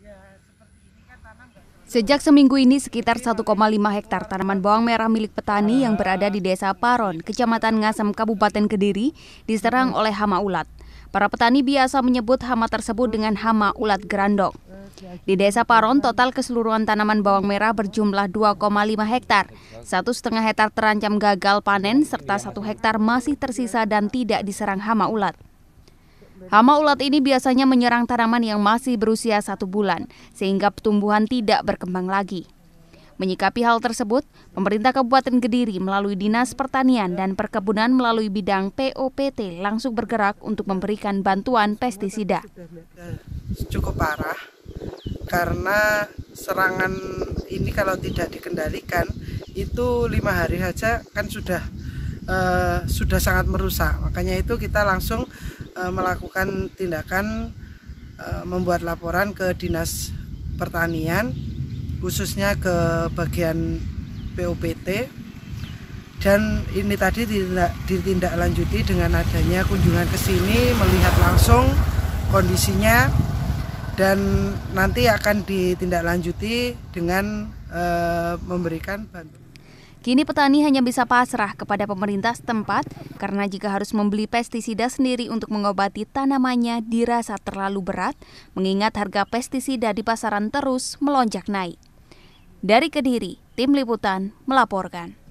Ya, kan Sejak seminggu ini, sekitar 1,5 iya, hektar tanaman bawang merah milik petani ah. yang berada di Desa Paron, Kecamatan Ngasem, Kabupaten Kediri, diserang hmm. oleh hama ulat. Para petani biasa menyebut hama tersebut dengan hama ulat gerandong. Eh, di Desa gitu Paron, kan. total keseluruhan tanaman bawang merah berjumlah 2,5 hektar. Satu setengah hektar terancam gagal panen, serta satu hektar masih tersisa dan tidak diserang hama ulat. Hama ulat ini biasanya menyerang tanaman yang masih berusia satu bulan, sehingga pertumbuhan tidak berkembang lagi. Menyikapi hal tersebut, pemerintah Kabupaten Kediri melalui Dinas Pertanian dan Perkebunan melalui bidang POPT langsung bergerak untuk memberikan bantuan pestisida. Cukup parah karena serangan ini kalau tidak dikendalikan itu lima hari saja kan sudah uh, sudah sangat merusak. Makanya itu kita langsung uh, melakukan tindakan uh, membuat laporan ke Dinas Pertanian khususnya ke bagian PUPT dan ini tadi ditindaklanjuti dengan adanya kunjungan ke sini melihat langsung kondisinya dan nanti akan ditindaklanjuti dengan e, memberikan bantuan Kini petani hanya bisa pasrah kepada pemerintah setempat karena jika harus membeli pestisida sendiri untuk mengobati tanamannya dirasa terlalu berat mengingat harga pestisida di pasaran terus melonjak naik. Dari Kediri, tim liputan melaporkan.